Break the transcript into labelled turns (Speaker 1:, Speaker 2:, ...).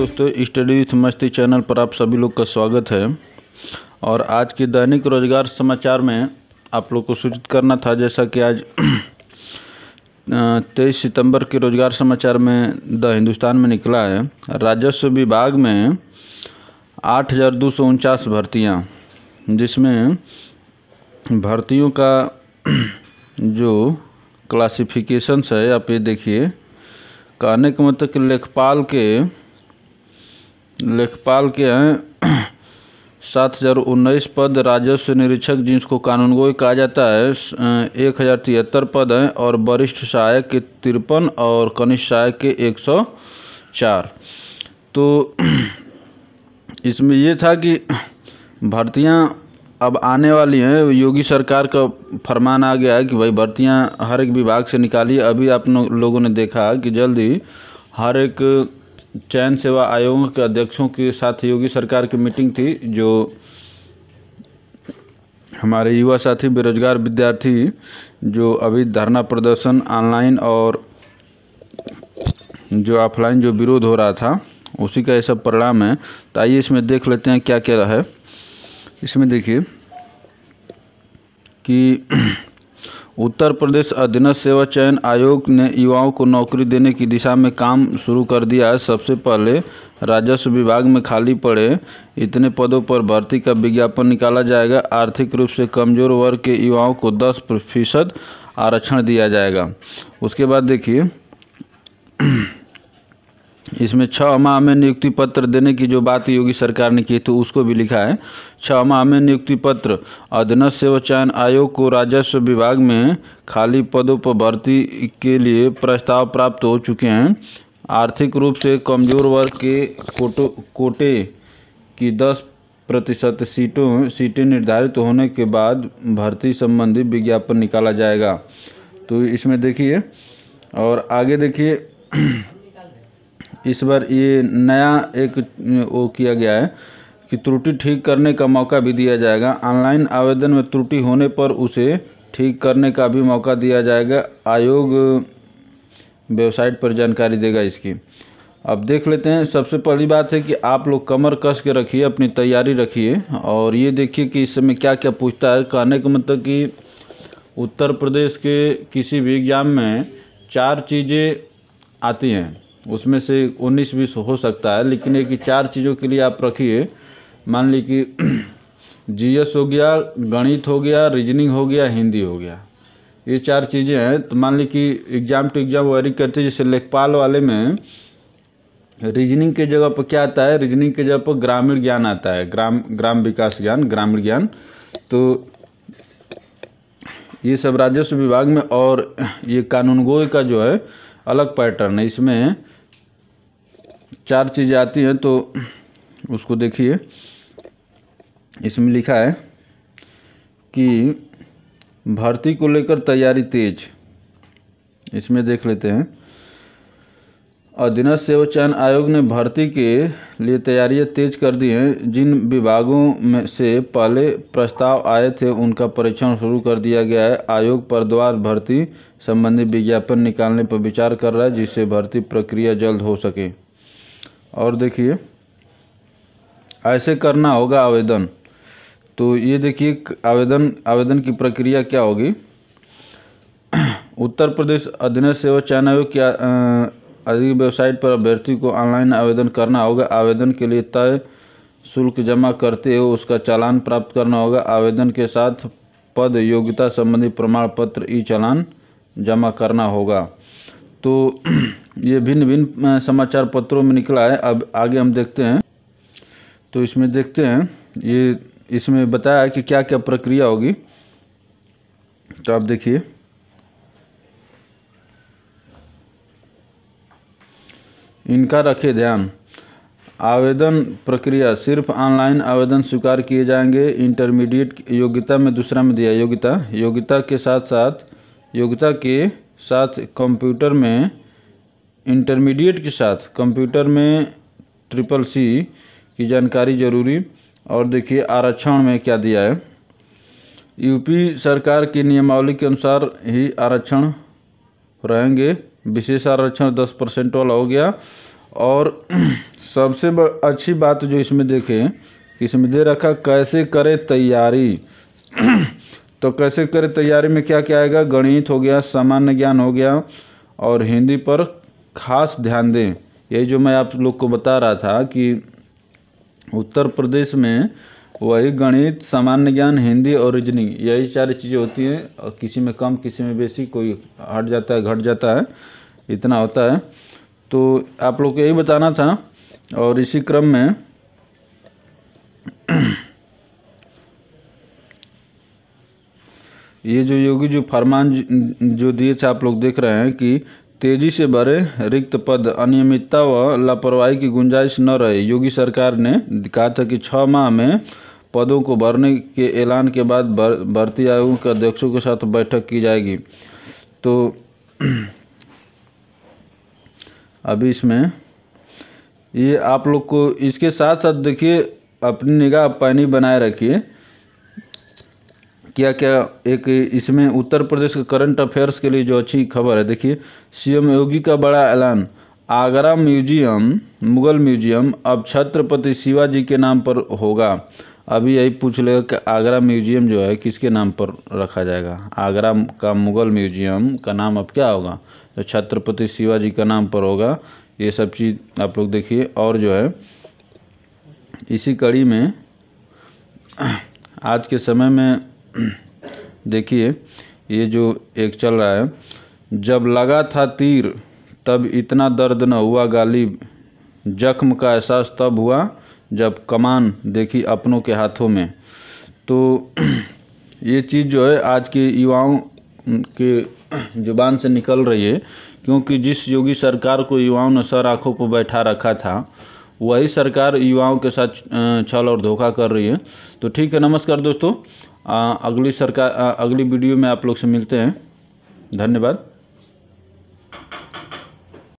Speaker 1: दोस्तों study with मस्ती channel पर आप सभी लोग का स्वागत है और आज के दैनिक रोजगार समाचार में आप लोग को सूचित करना था जैसा कि आज तेईस सितंबर के रोजगार समाचार में द हिंदुस्तान में निकला है राजस्व विभाग में आठ हज़ार दो सौ उनचास भर्तियाँ जिसमें भर्तियों का जो क्लासिफिकेशंस है आप ये देखिए कहने के मतलब कि लेखपाल के लेखपाल के हैं सात हज़ार उन्नीस पद राजस्व निरीक्षक जिसको कानूनगोई कहा जाता है एक हज़ार तिहत्तर पद हैं और वरिष्ठ सहायक के तिरपन और कनिष्ठ सहायक के एक सौ चार तो इसमें यह था कि भर्तियाँ अब आने वाली हैं योगी सरकार का फरमान आ गया है कि भाई भर्तियाँ हर एक विभाग से निकाली अभी आप लोगों ने देखा कि जल्दी हर एक चयन सेवा आयोग के अध्यक्षों के साथ योगी सरकार की मीटिंग थी जो हमारे युवा साथी बेरोजगार विद्यार्थी जो अभी धरना प्रदर्शन ऑनलाइन और जो ऑफलाइन जो विरोध हो रहा था उसी का ये सब परिणाम है तो आइए इसमें देख लेते हैं क्या क्या है इसमें देखिए कि उत्तर प्रदेश अधीनस्थ सेवा चयन आयोग ने युवाओं को नौकरी देने की दिशा में काम शुरू कर दिया है सबसे पहले राजस्व विभाग में खाली पड़े इतने पदों पर भर्ती का विज्ञापन निकाला जाएगा आर्थिक रूप से कमज़ोर वर्ग के युवाओं को 10 प्रतिशत आरक्षण दिया जाएगा उसके बाद देखिए इसमें छः माह में नियुक्ति पत्र देने की जो बात योगी सरकार ने की थी उसको भी लिखा है छः माह में नियुक्ति पत्र अधीनस्थ सेवा चयन आयोग को राजस्व विभाग में खाली पदों पर भर्ती के लिए प्रस्ताव प्राप्त हो चुके हैं आर्थिक रूप से कमजोर वर्ग के कोटो कोटे की दस प्रतिशत सीटों सीटें निर्धारित होने के बाद भर्ती संबंधी विज्ञापन निकाला जाएगा तो इसमें देखिए और आगे देखिए इस बार ये नया एक वो किया गया है कि त्रुटि ठीक करने का मौका भी दिया जाएगा ऑनलाइन आवेदन में त्रुटि होने पर उसे ठीक करने का भी मौका दिया जाएगा आयोग वेबसाइट पर जानकारी देगा इसकी अब देख लेते हैं सबसे पहली बात है कि आप लोग कमर कस के रखिए अपनी तैयारी रखिए और ये देखिए कि इस समय क्या क्या पूछता है कहने का मतलब कि उत्तर प्रदेश के किसी भी एग्ज़ाम में चार चीज़ें आती हैं उसमें से उन्नीस बीस हो सकता है लेकिन एक चार चीज़ों के लिए आप रखिए मान ली कि जी हो गया गणित हो गया रीजनिंग हो गया हिंदी हो गया ये चार चीज़ें हैं तो मान ली कि एग्ज़ाम टू एग्ज़ाम वायरिंग करते जैसे लेखपाल वाले में रीजनिंग के जगह पर क्या आता है रीजनिंग के जगह पर ग्रामीण ज्ञान आता है ग्राम ग्राम विकास ज्ञान ग्रामीण ज्ञान तो ये सब राजस्व विभाग में और ये कानूनगोय का जो है अलग पैटर्न है इसमें चार चीज़ें आती हैं तो उसको देखिए इसमें लिखा है कि भर्ती को लेकर तैयारी तेज इसमें देख लेते हैं अधीनस्थ सेवा चयन आयोग ने भर्ती के लिए तैयारियां तेज कर दी हैं जिन विभागों में से पहले प्रस्ताव आए थे उनका परीक्षण शुरू कर दिया गया है आयोग पर द्वार भर्ती संबंधी विज्ञापन निकालने पर विचार कर रहा है जिससे भर्ती प्रक्रिया जल्द हो सके और देखिए ऐसे करना होगा आवेदन तो ये देखिए आवेदन आवेदन की प्रक्रिया क्या होगी उत्तर प्रदेश अधीन सेवा चयन आयोग की आदि वेबसाइट पर अभ्यर्थी को ऑनलाइन आवेदन करना होगा आवेदन के लिए तय शुल्क जमा करते हुए उसका चालान प्राप्त करना होगा आवेदन के साथ पद योग्यता संबंधी प्रमाण पत्र ई चालान जमा करना होगा तो ये भिन्न भिन्न समाचार पत्रों में निकला है अब आगे हम देखते हैं तो इसमें देखते हैं ये इसमें बताया है कि क्या क्या प्रक्रिया होगी तो आप देखिए इनका रखे ध्यान आवेदन प्रक्रिया सिर्फ ऑनलाइन आवेदन स्वीकार किए जाएंगे इंटरमीडिएट योग्यता में दूसरा में दिया योग्यता योग्यता के साथ साथ योग्यता के साथ कंप्यूटर में इंटरमीडिएट के साथ कंप्यूटर में ट्रिपल सी की जानकारी जरूरी और देखिए आरक्षण में क्या दिया है यूपी सरकार की नियमावली के अनुसार ही आरक्षण रहेंगे विशेष आरक्षण दस परसेंट वाला हो गया और सबसे अच्छी बात जो इसमें देखें इसमें दे रखा कैसे करें तैयारी तो कैसे करें तैयारी में क्या क्या आएगा गणित हो गया सामान्य ज्ञान हो गया और हिंदी पर खास ध्यान दें यही जो मैं आप लोग को बता रहा था कि उत्तर प्रदेश में वही गणित सामान्य ज्ञान हिंदी और रीजनिंग यही सारी चीज़ें होती हैं और किसी में कम किसी में बेसी कोई हट जाता है घट जाता है इतना होता है तो आप लोग को यही बताना था और इसी क्रम में ये जो योगी जो फरमान जो दिए थे आप लोग देख रहे हैं कि तेजी से बढ़े रिक्त पद अनियमितता व लापरवाही की गुंजाइश न रहे योगी सरकार ने कहा था कि छः माह में पदों को भरने के ऐलान के बाद भर्ती आयोग के अध्यक्षों के साथ बैठक की जाएगी तो अभी इसमें ये आप लोग को इसके साथ साथ देखिए अपनी निगाह पैनी बनाए रखिए क्या क्या एक इसमें उत्तर प्रदेश के करंट अफेयर्स के लिए जो अच्छी खबर है देखिए सीएम योगी का बड़ा ऐलान आगरा म्यूजियम मुगल म्यूजियम अब छत्रपति शिवाजी के नाम पर होगा अभी यही पूछ लेगा कि आगरा म्यूजियम जो है किसके नाम पर रखा जाएगा आगरा का मुगल म्यूजियम का नाम अब क्या होगा जो छत्रपति शिवाजी का नाम पर होगा ये सब चीज़ आप लोग देखिए और जो है इसी कड़ी में आज के समय में देखिए ये जो एक चल रहा है जब लगा था तीर तब इतना दर्द न हुआ गालिब जख्म का एहसास तब हुआ जब कमान देखी अपनों के हाथों में तो ये चीज़ जो है आज के युवाओं के ज़ुबान से निकल रही है क्योंकि जिस योगी सरकार को युवाओं ने सर आँखों पर बैठा रखा था वही सरकार युवाओं के साथ छल और धोखा कर रही है तो ठीक है नमस्कार दोस्तों अगली सरकार अगली वीडियो में आप लोग से मिलते हैं धन्यवाद